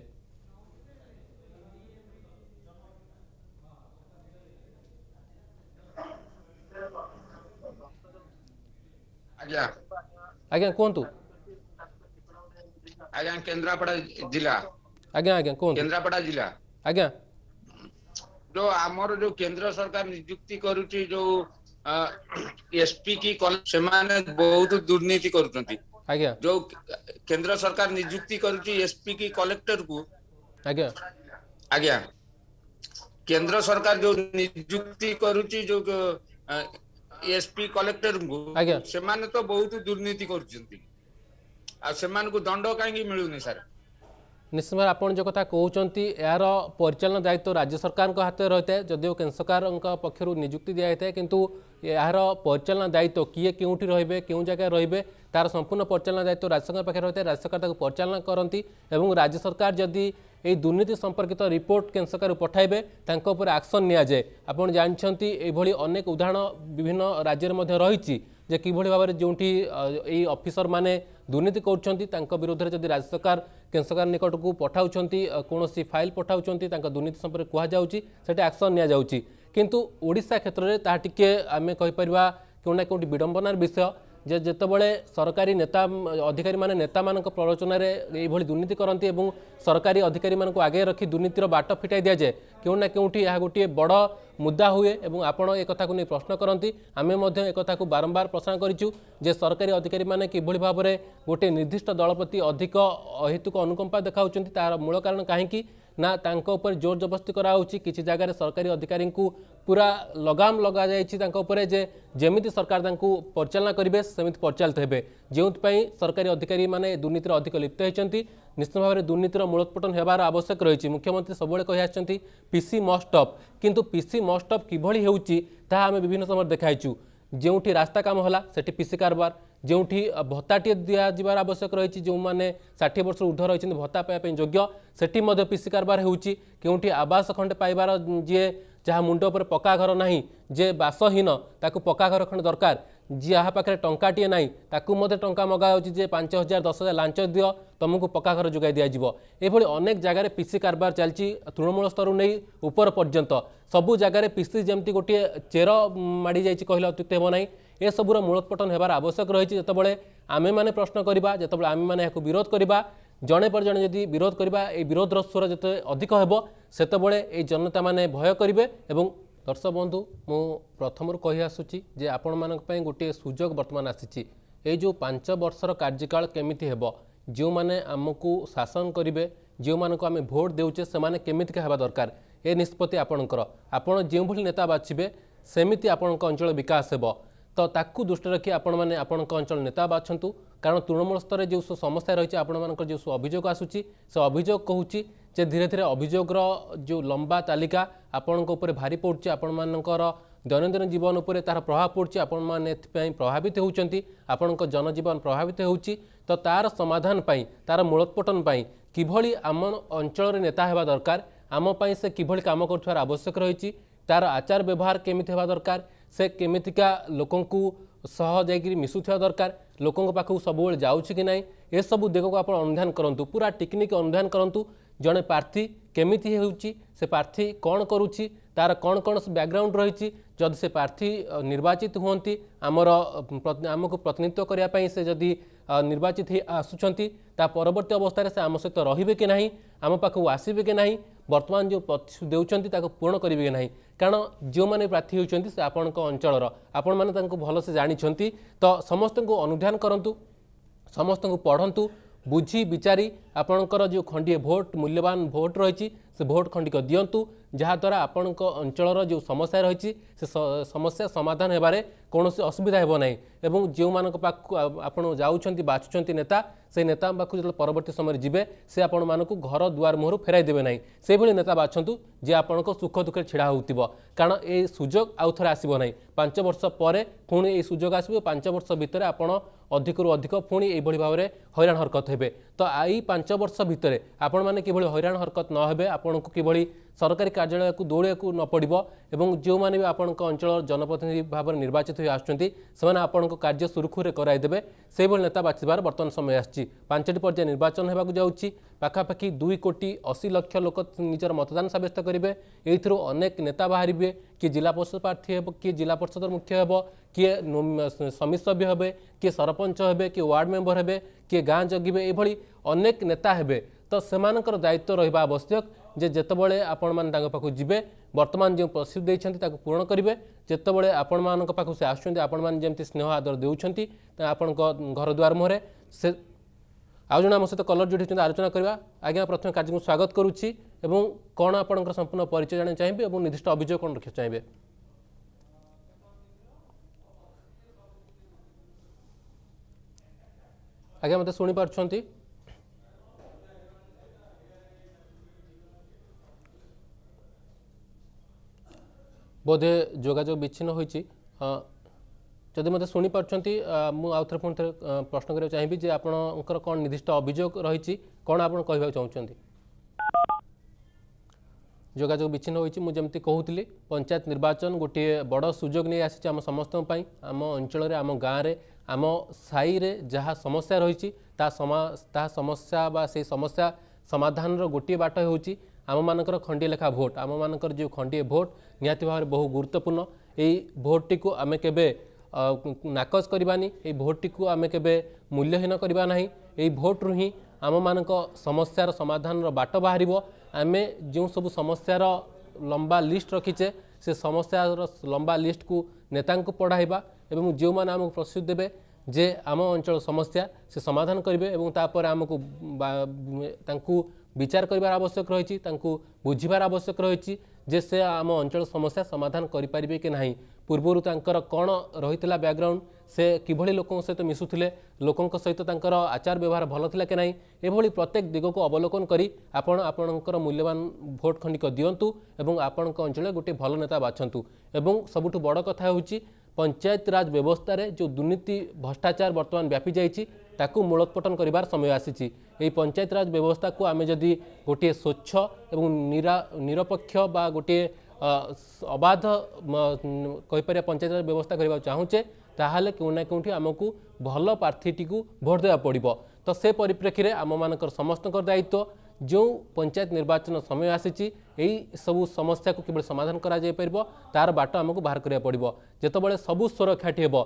ଆଜ୍ଞା କୁହନ୍ତୁ ଆଜ୍ଞା କେନ୍ଦ୍ରାପଡା ଜିଲ୍ଲା ଆଜ୍ଞା ଆଜ୍ଞା କୁହନ୍ତୁ କେନ୍ଦ୍ରାପଡା ଜିଲ୍ଲା ଆଜ୍ଞା আমার ଆମର কেন্দ্র କେନ୍ଦ୍ର ସରକାର ନିଯୁକ୍ତି କରୁଛି ଯୋଉ एसपी बहुत दुर्नीति कर जो केंद्र सरकार निजुक्ति एसपी कलेक्टर को केंद्र सरकार जो निजुक्ति करुची एसपी कलेक्टर को से बहुत दुर्नीति कर दंड कहीं मिलूनी सारा ନିଶ୍ଚିତ ଆପଣ ଯେଉଁ କଥା କହୁଛନ୍ତି ଏହାର ପରିଚାଳନା ଦାୟିତ୍ୱ ରାଜ୍ୟ ସରକାରଙ୍କ ହାତରେ ରହିଥାଏ ଯଦିଓ କେନ୍ଦ୍ର ସରକାରଙ୍କ ପକ୍ଷରୁ ନିଯୁକ୍ତି ଦିଆଯାଇଥାଏ କିନ୍ତୁ ଏହାର ପରିଚାଳନା ଦାୟିତ୍ୱ କିଏ କେଉଁଠି ରହିବେ କେଉଁ ଜାଗାରେ ରହିବେ ତାର ସମ୍ପୂର୍ଣ୍ଣ ପରିଚାଳନା ଦାୟିତ୍ୱ ରାଜ୍ୟ ସରକାର ପାଖରେ ରହିଥାଏ ରାଜ୍ୟ ସରକାର ତାକୁ ପରିଚାଳନା କରନ୍ତି ଏବଂ ରାଜ୍ୟ ସରକାର ଯଦି ଏହି ଦୁର୍ନୀତି ସମ୍ପର୍କିତ ରିପୋର୍ଟ କେନ୍ଦ୍ର ସରକାରକୁ ପଠାଇବେ ତାଙ୍କ ଉପରେ ଆକ୍ସନ୍ ନିଆଯାଏ ଆପଣ ଜାଣିଛନ୍ତି ଏଭଳି ଅନେକ ଉଦାହରଣ ବିଭିନ୍ନ ରାଜ୍ୟରେ ମଧ୍ୟ ରହିଛି যে কিভাবে ভাবে যেটি এই অফিসর মানে দুর্নীতি করছেন তাঁর বিরুদ্ধে যদি রাজ্য সরকার কেন্দ্র সরকার নিকটক পঠাউন কৌশি ফাইল পঠাউন তাঁর দুর্নীতি সম্পর্কে কুহযাচ্ছি সেটা আকশন নিয়াযাচ্ছে কিন্তু ওড়শা ক্ষেত্রে তাহা টিকিয়ে আমি কইপার কেউ না কেউটি বিড়ম্বনার বিষয় ଯେ ଯେତେବେଳେ ସରକାରୀ ନେତା ଅଧିକାରୀମାନେ ନେତାମାନଙ୍କ ପ୍ରରୋଚନାରେ ଏଇଭଳି ଦୁର୍ନୀତି କରନ୍ତି ଏବଂ ସରକାରୀ ଅଧିକାରୀମାନଙ୍କୁ ଆଗେଇ ରଖି ଦୁର୍ନୀତିର ବାଟ ଫିଟାଇ ଦିଆଯାଏ କେଉଁ ନା କେଉଁଠି ଏହା ଗୋଟିଏ ବଡ଼ ମୁଦ୍ଦା ହୁଏ ଏବଂ ଆପଣ ଏ କଥାକୁ ନେଇ ପ୍ରଶ୍ନ କରନ୍ତି ଆମେ ମଧ୍ୟ ଏ କଥାକୁ ବାରମ୍ବାର ପ୍ରଶ୍ନ କରିଛୁ ଯେ ସରକାରୀ ଅଧିକାରୀମାନେ କିଭଳି ଭାବରେ ଗୋଟିଏ ନିର୍ଦ୍ଦିଷ୍ଟ ଦଳ ପ୍ରତି ଅଧିକ ଅହେତୁକ ଅନୁକମ୍ପା ଦେଖାଉଛନ୍ତି ତାହାର ମୂଳ କାରଣ କାହିଁକି ନା ତାଙ୍କ ଉପରେ ଜୋର ଜବରଦସ୍ତି କରାହେଉଛି କିଛି ଜାଗାରେ ସରକାରୀ ଅଧିକାରୀଙ୍କୁ ପୁରା ଲଗାମ ଲଗାଯାଇଛି ତାଙ୍କ ଉପରେ ଯେ ଯେମିତି ସରକାର ତାଙ୍କୁ ପରିଚାଳନା କରିବେ ସେମିତି ପରିଚାଳିତ ହେବେ ଯେଉଁଥିପାଇଁ ସରକାରୀ ଅଧିକାରୀମାନେ ଦୁର୍ନୀତିରେ ଅଧିକ ଲିପ୍ତ ହୋଇଛନ୍ତି ନିଶ୍ଚିତ ଭାବରେ ଦୁର୍ନୀତିର ମୂଳୋତ୍ପଟନ ହେବାର ଆବଶ୍ୟକ ରହିଛି ମୁଖ୍ୟମନ୍ତ୍ରୀ ସବୁବେଳେ କହିଆସିଛନ୍ତି ପିସି ମଷ୍ଟଅପ୍ କିନ୍ତୁ ପିସି ମଷ୍ଟଅପ୍ କିଭଳି ହେଉଛି ତାହା ଆମେ ବିଭିନ୍ନ ସମୟରେ ଦେଖାଇଛୁ ଯେଉଁଠି ରାସ୍ତା କାମ ହେଲା ସେଠି ପିସି କାରବାର ଯେଉଁଠି ଭତ୍ତାଟିଏ ଦିଆଯିବାର ଆବଶ୍ୟକ ରହିଛି ଯେଉଁମାନେ ଷାଠିଏ ବର୍ଷରୁ ଉର୍ଦ୍ଧ୍ୱ ରହିଛନ୍ତି ଭତ୍ତା ପାଇବା ପାଇଁ ଯୋଗ୍ୟ ସେଠି ମଧ୍ୟ ପିସି କାରବାର ହେଉଛି କେଉଁଠି ଆବାସ ଖଣ୍ଡେ ପାଇବାର ଯିଏ ଯାହା ମୁଣ୍ଡ ଉପରେ ପକ୍କା ଘର ନାହିଁ ଯିଏ ବାସହୀନ ତାକୁ ପକ୍କା ଘର ଖଣ୍ଡେ ଦରକାର ଯାହା ପାଖରେ ଟଙ୍କାଟିଏ ନାହିଁ ତାକୁ ମଧ୍ୟ ଟଙ୍କା ମଗା ହେଉଛି ଯେ ପାଞ୍ଚ ହଜାର ଦଶ ହଜାର ଲାଞ୍ଚ ଦିଅ ତୁମକୁ ପକ୍କା ଘର ଯୋଗାଇ ଦିଆଯିବ ଏଭଳି ଅନେକ ଜାଗାରେ ପିସି କାରବାର ଚାଲିଛି ତୃଣମୂଳ ସ୍ତରରୁ ନେଇ ଉପର ପର୍ଯ୍ୟନ୍ତ ସବୁ ଜାଗାରେ ପିସି ଯେମିତି ଗୋଟିଏ ଚେର ମାଡ଼ିଯାଇଛି କହିଲେ ଅତ୍ୟୁକ୍ତି ହେବ ନାହିଁ ଏସବୁର ମୂଳୋତ୍ପଟନ ହେବାର ଆବଶ୍ୟକ ରହିଛି ଯେତେବେଳେ ଆମେମାନେ ପ୍ରଶ୍ନ କରିବା ଯେତେବେଳେ ଆମେମାନେ ଏହାକୁ ବିରୋଧ କରିବା ଜଣେ ପରେ ଜଣେ ଯଦି ବିରୋଧ କରିବା ଏଇ ବିରୋଧର ସ୍ୱର ଯେତେ ଅଧିକ ହେବ ସେତେବେଳେ ଏଇ ଜନତାମାନେ ଭୟ କରିବେ ଏବଂ ଦର୍ଶକ ବନ୍ଧୁ ମୁଁ ପ୍ରଥମରୁ କହିଆସୁଛି ଯେ ଆପଣମାନଙ୍କ ପାଇଁ ଗୋଟିଏ ସୁଯୋଗ ବର୍ତ୍ତମାନ ଆସିଛି ଏଇ ଯେଉଁ ପାଞ୍ଚ ବର୍ଷର କାର୍ଯ୍ୟକାଳ କେମିତି ହେବ ଯେଉଁମାନେ ଆମକୁ ଶାସନ କରିବେ ଯେଉଁମାନଙ୍କୁ ଆମେ ଭୋଟ୍ ଦେଉଛେ ସେମାନେ କେମିତିକା ହେବା ଦରକାର ଏ ନିଷ୍ପତ୍ତି ଆପଣଙ୍କର ଆପଣ ଯେଉଁଭଳି ନେତା ବାଛିବେ ସେମିତି ଆପଣଙ୍କ ଅଞ୍ଚଳ ବିକାଶ ହେବ ତ ତାକୁ ଦୃଷ୍ଟିରେ ରଖି ଆପଣମାନେ ଆପଣଙ୍କ ଅଞ୍ଚଳ ନେତା ବାଛନ୍ତୁ କାରଣ ତୃଣମୂଳ ସ୍ତରରେ ଯେଉଁ ସବୁ ସମସ୍ୟା ରହିଛି ଆପଣମାନଙ୍କର ଯେଉଁ ସବୁ ଅଭିଯୋଗ ଆସୁଛି ସେ ଅଭିଯୋଗ କହୁଛି ଯେ ଧୀରେ ଧୀରେ ଅଭିଯୋଗର ଯେଉଁ ଲମ୍ବା ତାଲିକା ଆପଣଙ୍କ ଉପରେ ଭାରି ପଡ଼ୁଛି ଆପଣମାନଙ୍କର ଦୈନନ୍ଦିନ ଜୀବନ ଉପରେ ତାହାର ପ୍ରଭାବ ପଡ଼ୁଛି ଆପଣମାନେ ଏଥିପାଇଁ ପ୍ରଭାବିତ ହେଉଛନ୍ତି ଆପଣଙ୍କ ଜନଜୀବନ ପ୍ରଭାବିତ ହେଉଛି ତ ତା'ର ସମାଧାନ ପାଇଁ ତା'ର ମୂଳୋତ୍ପଟନ ପାଇଁ କିଭଳି ଆମ ଅଞ୍ଚଳରେ ନେତା ହେବା ଦରକାର ଆମ ପାଇଁ ସେ କିଭଳି କାମ କରୁଥିବାର ଆବଶ୍ୟକ ରହିଛି ତା'ର ଆଚାର ବ୍ୟବହାର କେମିତି ହେବା ଦରକାର से केमिका लोक मिशुवा दरकार लोक पाखक सब जाऊँ कि ना ये आप अनुधान करूँ पूरा टिकनिक अनुधान करूँ जड़े प्रार्थी केमी हो प्रार्थी कौन करुच्ची तार कौन कौन बैकग्राउंड रही जदि से प्रार्थी निर्वाचित हमें आमर आम को प्रतिनिधित्व करने से जदि निर्वाचित आसुँचा परवर्त अवस्था से आम सहित रे कि आम पाखक आसबे कि ना ବର୍ତ୍ତମାନ ଯେଉଁ ପ୍ରତିଶ୍ରୁତି ଦେଉଛନ୍ତି ତାକୁ ପୂରଣ କରିବେ କି ନାହିଁ କାରଣ ଯେଉଁମାନେ ପ୍ରାର୍ଥୀ ହେଉଛନ୍ତି ସେ ଆପଣଙ୍କ ଅଞ୍ଚଳର ଆପଣମାନେ ତାଙ୍କୁ ଭଲସେ ଜାଣିଛନ୍ତି ତ ସମସ୍ତଙ୍କୁ ଅନୁଧ୍ୟାନ କରନ୍ତୁ ସମସ୍ତଙ୍କୁ ପଢ଼ନ୍ତୁ ବୁଝି ବିଚାରି ଆପଣଙ୍କର ଯେଉଁ ଖଣ୍ଡିଏ ଭୋଟ୍ ମୂଲ୍ୟବାନ ଭୋଟ୍ ରହିଛି ସେ ଭୋଟ୍ ଖଣ୍ଡିକ ଦିଅନ୍ତୁ ଯାହାଦ୍ୱାରା ଆପଣଙ୍କ ଅଞ୍ଚଳର ଯେଉଁ ସମସ୍ୟା ରହିଛି ସେ ସମସ୍ୟା ସମାଧାନ ହେବାରେ କୌଣସି ଅସୁବିଧା ହେବ ନାହିଁ ଏବଂ ଯେଉଁମାନଙ୍କ ପାଖକୁ ଆପଣ ଯାଉଛନ୍ତି ବାଛୁଛନ୍ତି ନେତା ସେହି ନେତାଙ୍କ ପାଖକୁ ଯେତେବେଳେ ପରବର୍ତ୍ତୀ ସମୟରେ ଯିବେ ସେ ଆପଣମାନଙ୍କୁ ଘର ଦୁଆର ମୁହଁରୁ ଫେରାଇ ଦେବେ ନାହିଁ ସେଭଳି ନେତା ବାଛନ୍ତୁ ଯିଏ ଆପଣଙ୍କ ସୁଖ ଦୁଃଖରେ ଛିଡ଼ା ହେଉଥିବ କାରଣ ଏହି ସୁଯୋଗ ଆଉ ଥରେ ଆସିବ ନାହିଁ ପାଞ୍ଚ ବର୍ଷ ପରେ ପୁଣି ଏହି ସୁଯୋଗ ଆସିବ ପାଞ୍ଚ ବର୍ଷ ଭିତରେ ଆପଣ ଅଧିକରୁ ଅଧିକ ପୁଣି ଏଇଭଳି ଭାବରେ ହଇରାଣ ହରକତ ହେବେ ତ ଏଇ ପାଞ୍ଚ ବର୍ଷ ଭିତରେ ଆପଣମାନେ କିଭଳି ହଇରାଣ ହରକତ ନହେବେ ଆପଣଙ୍କୁ କିଭଳି ସରକାରୀ କାର୍ଯ୍ୟାଳୟକୁ ଦୌଡ଼ିବାକୁ ନ ପଡ଼ିବ ଏବଂ ଯେଉଁମାନେ ବି ଆପଣଙ୍କ ଅଞ୍ଚଳର ଜନପ୍ରତିନିଧି ଭାବରେ ନିର୍ବାଚିତ ହୋଇ ଆସୁଛନ୍ତି ସେମାନେ ଆପଣଙ୍କ କାର୍ଯ୍ୟ ସୁରୁଖୁରୁରେ କରାଇଦେବେ ସେହିଭଳି ନେତା ବାଛିବାର ବର୍ତ୍ତମାନ ସମୟ ଆସିଛି ପାଞ୍ଚଟି ପର୍ଯ୍ୟାୟ ନିର୍ବାଚନ ହେବାକୁ ଯାଉଛି ପାଖାପାଖି ଦୁଇ କୋଟି ଅଶୀ ଲକ୍ଷ ଲୋକ ନିଜର ମତଦାନ ସାବ୍ୟସ୍ତ କରିବେ ଏଇଥିରୁ ଅନେକ ନେତା ବାହାରିବେ କିଏ ଜିଲ୍ଲା ପରିଷଦ ପ୍ରାର୍ଥୀ ହେବ କିଏ ଜିଲ୍ଲା ପରିଷଦର ମୁଖ୍ୟ ହେବ କିଏ ସମିତି ସଭ୍ୟ ହେବେ କିଏ ସରପଞ୍ଚ ହେବେ କିଏ ୱାର୍ଡ଼ ମେମ୍ବର ହେବେ କିଏ ଗାଁ ଜଗିବେ ଏଭଳି ଅନେକ ନେତା ହେବେ ତ ସେମାନଙ୍କର ଦାୟିତ୍ୱ ରହିବା ଆବଶ୍ୟକ ଯେ ଯେତେବେଳେ ଆପଣମାନେ ତାଙ୍କ ପାଖକୁ ଯିବେ ବର୍ତ୍ତମାନ ଯେଉଁ ପ୍ରସ୍ତୁତି ଦେଇଛନ୍ତି ତାକୁ ପୂରଣ କରିବେ ଯେତେବେଳେ ଆପଣମାନଙ୍କ ପାଖକୁ ସେ ଆସୁଛନ୍ତି ଆପଣମାନେ ଯେମିତି ସ୍ନେହ ଆଦର ଦେଉଛନ୍ତି ଆପଣଙ୍କ ଘର ଦୁଆର ମୁହଁରେ ସେ ଆଉ ଜଣେ ଆମ ସହିତ କଲର୍ ଯୋଡ଼ି ହେଉଛନ୍ତି ଆଲୋଚନା କରିବା ଆଜ୍ଞା ପ୍ରଥମେ କାର୍ଯ୍ୟକ୍ରମ ସ୍ୱାଗତ କରୁଛି ଏବଂ କ'ଣ ଆପଣଙ୍କର ସମ୍ପୂର୍ଣ୍ଣ ପରିଚୟ ଜାଣିବାକୁ ଚାହିଁବେ ଏବଂ ନିର୍ଦ୍ଦିଷ୍ଟ ଅଭିଯୋଗ କ'ଣ ରଖିବାକୁ ଚାହିଁବେ ଆଜ୍ଞା ମୋତେ ଶୁଣିପାରୁଛନ୍ତି ବୋଧେ ଯୋଗାଯୋଗ ବିଚ୍ଛିନ୍ନ ହୋଇଛି ଯଦି ମୋତେ ଶୁଣିପାରୁଛନ୍ତି ମୁଁ ଆଉ ଥରେ ପୁଣି ଥରେ ପ୍ରଶ୍ନ କରିବାକୁ ଚାହିଁବି ଯେ ଆପଣଙ୍କର କ'ଣ ନିର୍ଦ୍ଦିଷ୍ଟ ଅଭିଯୋଗ ରହିଛି କ'ଣ ଆପଣ କହିବାକୁ ଚାହୁଁଛନ୍ତି ଯୋଗାଯୋଗ ବିଚ୍ଛିନ୍ନ ହୋଇଛି ମୁଁ ଯେମିତି କହୁଥିଲି ପଞ୍ଚାୟତ ନିର୍ବାଚନ ଗୋଟିଏ ବଡ଼ ସୁଯୋଗ ନେଇ ଆସିଛି ଆମ ସମସ୍ତଙ୍କ ପାଇଁ ଆମ ଅଞ୍ଚଳରେ ଆମ ଗାଁରେ ଆମ ସାହିରେ ଯାହା ସମସ୍ୟା ରହିଛି ତାହା ତାହା ସମସ୍ୟା ବା ସେଇ ସମସ୍ୟା ସମାଧାନର ଗୋଟିଏ ବାଟ ହେଉଛି ଆମମାନଙ୍କର ଖଣ୍ଡିଏ ଲେଖା ଭୋଟ୍ ଆମମାନଙ୍କର ଯେଉଁ ଖଣ୍ଡିଏ ଭୋଟ୍ ନିହାତି ଭାବରେ ବହୁ ଗୁରୁତ୍ୱପୂର୍ଣ୍ଣ ଏଇ ଭୋଟ୍ଟିକୁ ଆମେ କେବେ ନାକଚ କରିବାନି ଏହି ଭୋଟ୍ଟିକୁ ଆମେ କେବେ ମୂଲ୍ୟହୀନ କରିବା ନାହିଁ ଏହି ଭୋଟ୍ରୁ ହିଁ ଆମମାନଙ୍କ ସମସ୍ୟାର ସମାଧାନର ବାଟ ବାହାରିବ ଆମେ ଯେଉଁ ସବୁ ସମସ୍ୟାର ଲମ୍ବା ଲିଷ୍ଟ ରଖିଛେ ସେ ସମସ୍ୟାର ଲମ୍ବା ଲିଷ୍ଟକୁ ନେତାଙ୍କୁ ପଢ଼ାଇବା ଏବଂ ଯେଉଁମାନେ ଆମକୁ ପ୍ରସ୍ତୁତି ଦେବେ ଯେ ଆମ ଅଞ୍ଚଳ ସମସ୍ୟା ସେ ସମାଧାନ କରିବେ ଏବଂ ତାପରେ ଆମକୁ ତାଙ୍କୁ ବିଚାର କରିବାର ଆବଶ୍ୟକ ରହିଛି ତାଙ୍କୁ ବୁଝିବାର ଆବଶ୍ୟକ ରହିଛି ଯେ ସେ ଆମ ଅଞ୍ଚଳ ସମସ୍ୟା ସମାଧାନ କରିପାରିବେ କି ନାହିଁ ପୂର୍ବରୁ ତାଙ୍କର କ'ଣ ରହିଥିଲା ବ୍ୟାକ୍ଗ୍ରାଉଣ୍ଡ ସେ କିଭଳି ଲୋକଙ୍କ ସହିତ ମିଶୁଥିଲେ ଲୋକଙ୍କ ସହିତ ତାଙ୍କର ଆଚାର ବ୍ୟବହାର ଭଲ ଥିଲା କି ନାହିଁ ଏଭଳି ପ୍ରତ୍ୟେକ ଦିଗକୁ ଅବଲୋକନ କରି ଆପଣ ଆପଣଙ୍କର ମୂଲ୍ୟବାନ ଭୋଟ ଖଣ୍ଡିକ ଦିଅନ୍ତୁ ଏବଂ ଆପଣଙ୍କ ଅଞ୍ଚଳରେ ଗୋଟିଏ ଭଲ ନେତା ବାଛନ୍ତୁ ଏବଂ ସବୁଠୁ ବଡ଼ କଥା ହେଉଛି ପଞ୍ଚାୟତରାଜ ବ୍ୟବସ୍ଥାରେ ଯେଉଁ ଦୁର୍ନୀତି ଭ୍ରଷ୍ଟାଚାର ବର୍ତ୍ତମାନ ବ୍ୟାପି ଯାଇଛି ତାକୁ ମୂଳୋତ୍ପଟନ କରିବାର ସମୟ ଆସିଛି ଏହି ପଞ୍ଚାୟତରାଜ ବ୍ୟବସ୍ଥାକୁ ଆମେ ଯଦି ଗୋଟିଏ ସ୍ୱଚ୍ଛ ଏବଂ ନିରା ନିରପେକ୍ଷ ବା ଗୋଟିଏ ଅବାଧ କହିପାରିବା ପଞ୍ଚାୟତର ବ୍ୟବସ୍ଥା କରିବାକୁ ଚାହୁଁଛେ ତାହେଲେ କେଉଁ ନା କେଉଁଠି ଆମକୁ ଭଲ ପ୍ରାର୍ଥୀଟିକୁ ଭୋଟ୍ ଦେବାକୁ ପଡ଼ିବ ତ ସେ ପରିପ୍ରେକ୍ଷୀରେ ଆମମାନଙ୍କର ସମସ୍ତଙ୍କର ଦାୟିତ୍ୱ ଯେଉଁ ପଞ୍ଚାୟତ ନିର୍ବାଚନ ସମୟ ଆସିଛି ଏହି ସବୁ ସମସ୍ୟାକୁ କିଭଳି ସମାଧାନ କରାଯାଇପାରିବ ତାର ବାଟ ଆମକୁ ବାହାର କରିବାକୁ ପଡ଼ିବ ଯେତେବେଳେ ସବୁ ସ୍ୱର ଖ୍ୟାଟି ହେବ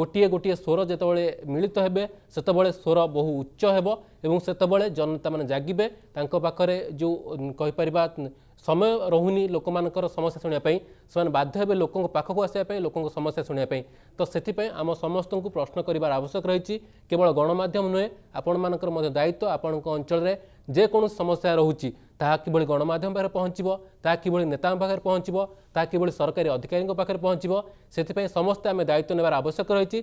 ଗୋଟିଏ ଗୋଟିଏ ସ୍ୱର ଯେତେବେଳେ ମିଳିତ ହେବେ ସେତେବେଳେ ସ୍ୱର ବହୁ ଉଚ୍ଚ ହେବ ଏବଂ ସେତେବେଳେ ଜନତାମାନେ ଜାଗିବେ ତାଙ୍କ ପାଖରେ ଯେଉଁ କହିପାରିବା ସମୟ ରହୁନି ଲୋକମାନଙ୍କର ସମସ୍ୟା ଶୁଣିବା ପାଇଁ ସେମାନେ ବାଧ୍ୟ ହେବେ ଲୋକଙ୍କ ପାଖକୁ ଆସିବା ପାଇଁ ଲୋକଙ୍କ ସମସ୍ୟା ଶୁଣିବା ପାଇଁ ତ ସେଥିପାଇଁ ଆମ ସମସ୍ତଙ୍କୁ ପ୍ରଶ୍ନ କରିବାର ଆବଶ୍ୟକ ରହିଛି କେବଳ ଗଣମାଧ୍ୟମ ନୁହେଁ ଆପଣମାନଙ୍କର ମଧ୍ୟ ଦାୟିତ୍ୱ ଆପଣଙ୍କ ଅଞ୍ଚଳରେ ଯେକୌଣସି ସମସ୍ୟା ରହୁଛି ତାହା କିଭଳି ଗଣମାଧ୍ୟମ ପାଖରେ ପହଞ୍ଚିବ ତାହା କିଭଳି ନେତାଙ୍କ ପାଖରେ ପହଞ୍ଚିବ ତାହା କିଭଳି ସରକାରୀ ଅଧିକାରୀଙ୍କ ପାଖରେ ପହଞ୍ଚିବ ସେଥିପାଇଁ ସମସ୍ତେ ଆମେ ଦାୟିତ୍ୱ ନେବାର ଆବଶ୍ୟକ ରହିଛି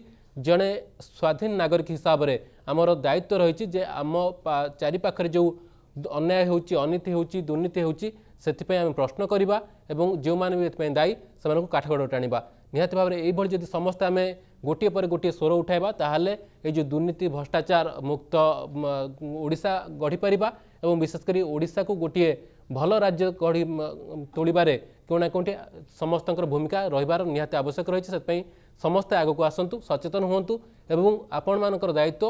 ଜଣେ ସ୍ୱାଧୀନ ନାଗରିକ ହିସାବରେ ଆମର ଦାୟିତ୍ୱ ରହିଛି ଯେ ଆମ ଚାରିପାଖରେ ଯେଉଁ ଅନ୍ୟାୟ ହେଉଛି ଅନୀତି ହେଉଛି ଦୁର୍ନୀତି ହେଉଛି ସେଥିପାଇଁ ଆମେ ପ୍ରଶ୍ନ କରିବା ଏବଂ ଯେଉଁମାନେ ବି ଏଥିପାଇଁ ଦାୟୀ ସେମାନଙ୍କୁ କାଠଗଡ଼ ଟାଣିବା ନିହାତି ଭାବରେ ଏହିଭଳି ଯଦି ସମସ୍ତେ ଆମେ ଗୋଟିଏ ପରେ ଗୋଟିଏ ସ୍ୱର ଉଠାଇବା ତାହେଲେ ଏଇ ଯେଉଁ ଦୁର୍ନୀତି ଭ୍ରଷ୍ଟାଚାର ମୁକ୍ତ ଓଡ଼ିଶା ଗଢ଼ିପାରିବା ଏବଂ ବିଶେଷ କରି ଓଡ଼ିଶାକୁ ଗୋଟିଏ ଭଲ ରାଜ୍ୟ ଗଢ଼ି ତୋଳିବାରେ କେଉଁ ନା କେଉଁଠି ସମସ୍ତଙ୍କର ଭୂମିକା ରହିବାର ନିହାତି ଆବଶ୍ୟକ ରହିଛି ସେଥିପାଇଁ ସମସ୍ତେ ଆଗକୁ ଆସନ୍ତୁ ସଚେତନ ହୁଅନ୍ତୁ ଏବଂ ଆପଣମାନଙ୍କର ଦାୟିତ୍ୱ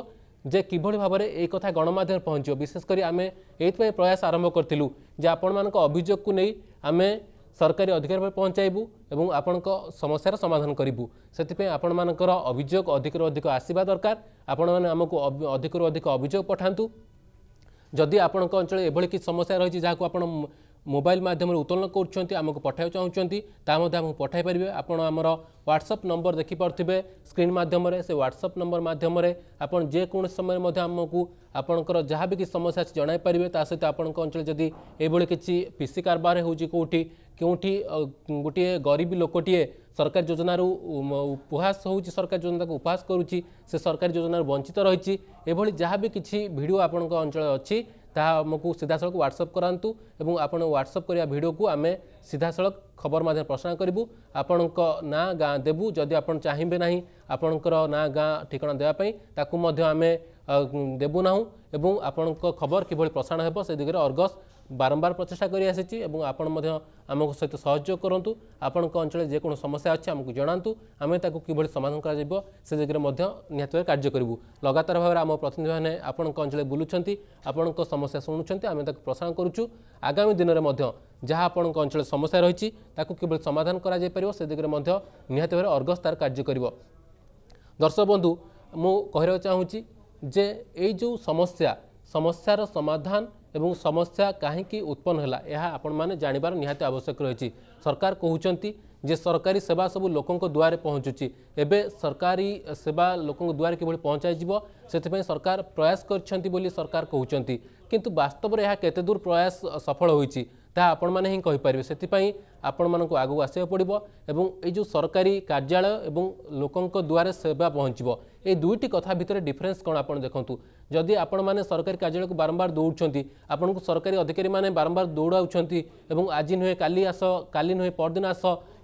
ଯେ କିଭଳି ଭାବରେ ଏଇ କଥା ଗଣମାଧ୍ୟମରେ ପହଞ୍ଚିବ ବିଶେଷ କରି ଆମେ ଏଇଥିପାଇଁ ପ୍ରୟାସ ଆରମ୍ଭ କରିଥିଲୁ ଯେ ଆପଣମାନଙ୍କ ଅଭିଯୋଗକୁ ନେଇ ଆମେ ସରକାରୀ ଅଧିକାରୀ ଭାବେ ପହଞ୍ଚାଇବୁ ଏବଂ ଆପଣଙ୍କ ସମସ୍ୟାର ସମାଧାନ କରିବୁ ସେଥିପାଇଁ ଆପଣମାନଙ୍କର ଅଭିଯୋଗ ଅଧିକରୁ ଅଧିକ ଆସିବା ଦରକାର ଆପଣମାନେ ଆମକୁ ଅଧିକରୁ ଅଧିକ ଅଭିଯୋଗ ପଠାନ୍ତୁ ଯଦି ଆପଣଙ୍କ ଅଞ୍ଚଳରେ ଏଭଳି କିଛି ସମସ୍ୟା ରହିଛି ଯାହାକୁ ଆପଣ মোবাইল মাধ্যমে উত্তোলন করছেন আমাকে পঠাই চাহুন তা মধ্যে আমাকে পঠাই পারে আপনার আমার হোয়াটসঅপ নম্বর দেখিপারে স্ক্রিন মাধ্যমে সে হোয়াটসঅপ নম্বর মাধ্যমে আপনার যেকোন সময় মধ্যে আমাকে আপনার যা বি কিছু সমস্যা আছে জনাই পারে তা সহ আপনার অঞ্চলে যদি এইভাবে কিছু পিসি কারবার হচ্ছে কোটি কেউটি গোটিয়ে গরিব লোকটিয়ে সরকার যোজনার উপহাস হচ্ছে সরকার যোজনা তাকে উপহাস করুচি সে সরকারি যোজনার বঞ্চিত রয়েছে এভাবে যা বি কিছু ভিডিও আপনার অঞ্চলে অনেক ତାହା ଆମକୁ ସିଧାସଳଖ ହ୍ୱାଟ୍ସଅପ୍ କରନ୍ତୁ ଏବଂ ଆପଣ ହ୍ୱାଟ୍ସଅପ୍ କରିବା ଭିଡ଼ିଓକୁ ଆମେ ସିଧାସଳଖ ଖବର ମାଧ୍ୟମରେ ପ୍ରସାରଣ କରିବୁ ଆପଣଙ୍କ ନାଁ ଗାଁ ଦେବୁ ଯଦି ଆପଣ ଚାହିଁବେ ନାହିଁ ଆପଣଙ୍କର ନାଁ ଗାଁ ଠିକଣା ଦେବା ପାଇଁ ତାକୁ ମଧ୍ୟ ଆମେ ଦେବୁ ନାହୁଁ ଏବଂ ଆପଣଙ୍କ ଖବର କିଭଳି ପ୍ରସାରଣ ହେବ ସେ ଦିଗରେ ଅର୍ଗସ୍ ବାରମ୍ବାର ପ୍ରଚେଷ୍ଟା କରିଆସିଛି ଏବଂ ଆପଣ ମଧ୍ୟ ଆମକୁ ସହିତ ସହଯୋଗ କରନ୍ତୁ ଆପଣଙ୍କ ଅଞ୍ଚଳରେ ଯେକୌଣସି ସମସ୍ୟା ଅଛି ଆମକୁ ଜଣାନ୍ତୁ ଆମେ ତାକୁ କିଭଳି ସମାଧାନ କରାଯିବ ସେ ଦିଗରେ ମଧ୍ୟ ନିହାତି ଭାବରେ କାର୍ଯ୍ୟ କରିବୁ ଲଗାତାର ଭାବରେ ଆମ ପ୍ରତିନିଧିମାନେ ଆପଣଙ୍କ ଅଞ୍ଚଳରେ ବୁଲୁଛନ୍ତି ଆପଣଙ୍କ ସମସ୍ୟା ଶୁଣୁଛନ୍ତି ଆମେ ତାକୁ ପ୍ରସାରଣ କରୁଛୁ ଆଗାମୀ ଦିନରେ ମଧ୍ୟ ଯାହା ଆପଣଙ୍କ ଅଞ୍ଚଳରେ ସମସ୍ୟା ରହିଛି ତାକୁ କିଭଳି ସମାଧାନ କରାଯାଇପାରିବ ସେ ଦିଗରେ ମଧ୍ୟ ନିହାତି ଭାବରେ ଅର୍ଗସ୍ ତା'ର କାର୍ଯ୍ୟ କରିବ ଦର୍ଶକ ବନ୍ଧୁ ମୁଁ କହିବାକୁ ଚାହୁଁଛି ଯେ ଏଇ ଯେଉଁ ସମସ୍ୟା ସମସ୍ୟାର ସମାଧାନ एवं समस्या कहीं उत्पन्न है यह आपणार निहत आवश्यक रही सरकार कहते हैं जे सरकारी सेवा सब लोकों द्वारे पहुँचुची एवं सरकारी सेवा लोकों द्वारे किभ पहुँचाई से सरकार प्रयास कर सरकार कहते कि बास्तव में यह केत दूर प्रयास सफल होपर से आपण मान आगे आसवा पड़ो यो सरकारी कार्यालय और लोक द्वारे सेवा पहुँच ये दुईट कथा भितर डिफरेन्स कौन आप देखूँ ଯଦି ଆପଣମାନେ ସରକାରୀ କାର୍ଯ୍ୟାଳୟକୁ ବାରମ୍ବାର ଦୌଡ଼ୁଛନ୍ତି ଆପଣଙ୍କୁ ସରକାରୀ ଅଧିକାରୀମାନେ ବାରମ୍ବାର ଦୌଡ଼ାଉଛନ୍ତି ଏବଂ ଆଜି ନୁହେଁ କାଲି ଆସ କାଲି ନୁହେଁ ପରଦିନ ଆସ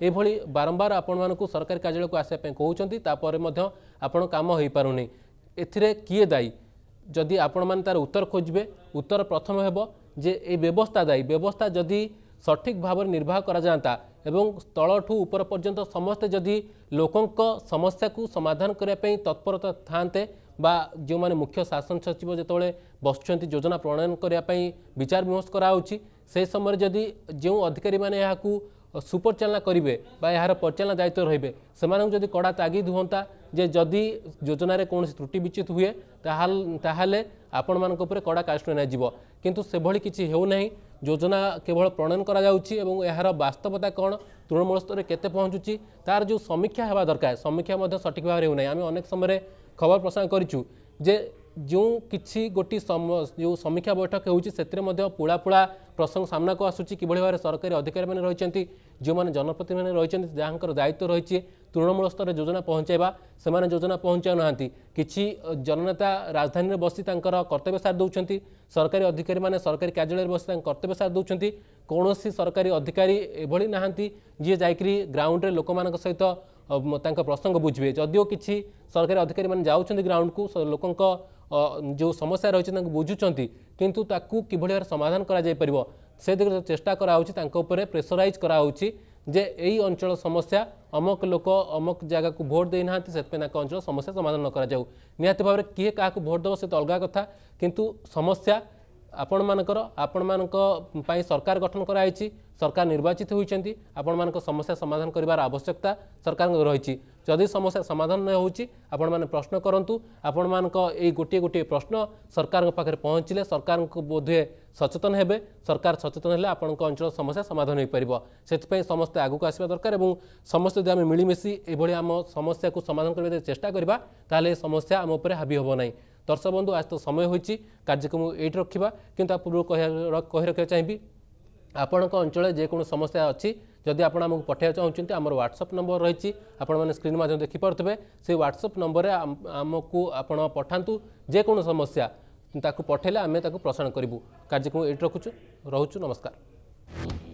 ଏଭଳି ବାରମ୍ବାର ଆପଣମାନଙ୍କୁ ସରକାରୀ କାର୍ଯ୍ୟାଳୟକୁ ଆସିବା ପାଇଁ କହୁଛନ୍ତି ତାପରେ ମଧ୍ୟ ଆପଣ କାମ ହୋଇପାରୁନି ଏଥିରେ କିଏ ଦାୟୀ ଯଦି ଆପଣମାନେ ତାର ଉତ୍ତର ଖୋଜିବେ ଉତ୍ତର ପ୍ରଥମ ହେବ ଯେ ଏଇ ବ୍ୟବସ୍ଥା ଦାୟୀ ବ୍ୟବସ୍ଥା ଯଦି ସଠିକ୍ ଭାବରେ ନିର୍ବାହ କରାଯାଆନ୍ତା ଏବଂ ସ୍ଥଳଠୁ ଉପର ପର୍ଯ୍ୟନ୍ତ ସମସ୍ତେ ଯଦି ଲୋକଙ୍କ ସମସ୍ୟାକୁ ସମାଧାନ କରିବା ପାଇଁ ତତ୍ପରତା ଥାଆନ୍ତେ বা ଯେଉଁମାନେ ମୁଖ୍ୟ ଶାସନ ସଚିବ ଯେତେବେଳେ ବସୁଛନ୍ତି ଯୋଜନା ପ୍ରଣୟନ କରିବା ପାଇଁ ବିଚାର ବିମର୍ଶ କରାହେଉଛି ସେ ସମୟରେ ଯଦି ଯେଉଁ ଅଧିକାରୀମାନେ ଏହାକୁ ସୁପରିଚାଳନା କରିବେ ବା ଏହାର ପରିଚାଳନା ଦାୟିତ୍ୱ ରହିବେ ସେମାନଙ୍କୁ ଯଦି କଡ଼ା ତାଗିଦ ହୁଅନ୍ତା ଯେ ଯଦି ଯୋଜନାରେ କୌଣସି ତ୍ରୁଟି ବିଚିତ ହୁଏ ତାହେଲେ ଆପଣମାନଙ୍କ ଉପରେ କଡ଼ା କାର୍ଯ୍ୟ ନିଆଯିବ କିନ୍ତୁ ସେଭଳି କିଛି ହେଉନାହିଁ ଯୋଜନା କେବଳ ପ୍ରଣୟନ କରାଯାଉଛି ଏବଂ ଏହାର ବାସ୍ତବତା କ'ଣ ତୃଣମୂଳ ସ୍ତରରେ କେତେ ପହଞ୍ଚୁଛି ତା'ର ଯେଉଁ ସମୀକ୍ଷା ହେବା ଦରକାର ସମୀକ୍ଷା ମଧ୍ୟ ସଠିକ୍ ଭାବରେ ହେଉନାହିଁ ଆମେ ଅନେକ ସମୟରେ ଖବର ପ୍ରସାରଣ କରିଛୁ ଯେ ଯେଉଁ କିଛି ଗୋଟିଏ ଯେଉଁ ସମୀକ୍ଷା ବୈଠକ ହେଉଛି ସେଥିରେ ମଧ୍ୟ ପୁଳାପୁଳା ପ୍ରସଙ୍ଗ ସାମ୍ନାକୁ ଆସୁଛି କିଭଳି ଭାବରେ ସରକାରୀ ଅଧିକାରୀମାନେ ରହିଛନ୍ତି ଯେଉଁମାନେ ଜନପ୍ରତିନିଧିମାନେ ରହିଛନ୍ତି ଯାହାଙ୍କର ଦାୟିତ୍ୱ ରହିଛି ତୃଣମୂଳ ସ୍ତରରେ ଯୋଜନା ପହଞ୍ଚାଇବା ସେମାନେ ଯୋଜନା ପହଞ୍ଚାଉ ନାହାନ୍ତି କିଛି ଜନନେତା ରାଜଧାନୀରେ ବସି ତାଙ୍କର କର୍ତ୍ତବ୍ୟ ସାର ଦେଉଛନ୍ତି ସରକାରୀ ଅଧିକାରୀମାନେ ସରକାରୀ କାର୍ଯ୍ୟାଳୟରେ ବସି ତାଙ୍କ କର୍ତ୍ତବ୍ୟ ସାର ଦେଉଛନ୍ତି କୌଣସି ସରକାରୀ ଅଧିକାରୀ ଏଭଳି ନାହାନ୍ତି ଯିଏ ଯାଇକରି ଗ୍ରାଉଣ୍ଡରେ ଲୋକମାନଙ୍କ ସହିତ प्रसंग बुझे जदिव किसी सरकारी अधिकारी मैंने जाऊँच ग्राउंड को लोक जो समस्या रही बुझुं किंतु कि समाधान कर दिखे चेषा कराऊपर प्रेसराइज कराऊँ जे यही अंचल समस्या अमक लोक अमक जगह को भोट देना से अंचल समस्या समाधान न करती भाव में किए क्या भोट दब से तो अलग कथा कितु समस्या ଆପଣମାନଙ୍କର ଆପଣମାନଙ୍କ ପାଇଁ ସରକାର ଗଠନ କରାଯାଇଛି ସରକାର ନିର୍ବାଚିତ ହୋଇଛନ୍ତି ଆପଣମାନଙ୍କ ସମସ୍ୟା ସମାଧାନ କରିବାର ଆବଶ୍ୟକତା ସରକାରଙ୍କର ରହିଛି ଯଦି ସମସ୍ୟା ସମାଧାନ ନ ହେଉଛି ଆପଣମାନେ ପ୍ରଶ୍ନ କରନ୍ତୁ ଆପଣମାନଙ୍କ ଏଇ ଗୋଟିଏ ଗୋଟିଏ ପ୍ରଶ୍ନ ସରକାରଙ୍କ ପାଖରେ ପହଞ୍ଚିଲେ ସରକାରଙ୍କୁ ବୋଧହୁଏ ସଚେତନ ହେବେ ସରକାର ସଚେତନ ହେଲେ ଆପଣଙ୍କ ଅଞ୍ଚଳର ସମସ୍ୟା ସମାଧାନ ହୋଇପାରିବ ସେଥିପାଇଁ ସମସ୍ତେ ଆଗକୁ ଆସିବା ଦରକାର ଏବଂ ସମସ୍ତେ ଯଦି ଆମେ ମିଳିମିଶି ଏଭଳି ଆମ ସମସ୍ୟାକୁ ସମାଧାନ କରିବା ଚେଷ୍ଟା କରିବା ତାହେଲେ ସମସ୍ୟା ଆମ ଉପରେ ହାବି ହେବ ନାହିଁ ଦର୍ଶକ ବନ୍ଧୁ ଆଜି ତ ସମୟ ହୋଇଛି କାର୍ଯ୍ୟକ୍ରମ ଏଇଠି ରଖିବା କିନ୍ତୁ ତା ପୂର୍ବରୁ କହି ରଖିବାକୁ ଚାହିଁବି ଆପଣଙ୍କ ଅଞ୍ଚଳରେ ଯେକୌଣସି ସମସ୍ୟା ଅଛି ଯଦି ଆପଣ ଆମକୁ ପଠାଇବାକୁ ଚାହୁଁଛନ୍ତି ଆମର ହ୍ୱାଟ୍ସଆପ୍ ନମ୍ବର ରହିଛି ଆପଣମାନେ ସ୍କ୍ରିନ୍ ମାଧ୍ୟମରେ ଦେଖିପାରୁଥିବେ ସେଇ ହ୍ୱାଟ୍ସଆପ୍ ନମ୍ବରରେ ଆମକୁ ଆପଣ ପଠାନ୍ତୁ ଯେକୌଣସି ସମସ୍ୟା ତାକୁ ପଠାଇଲେ ଆମେ ତାକୁ ପ୍ରସାରଣ କରିବୁ କାର୍ଯ୍ୟକ୍ରମ ଏଇଠି ରଖୁଛୁ ରହୁଛୁ ନମସ୍କାର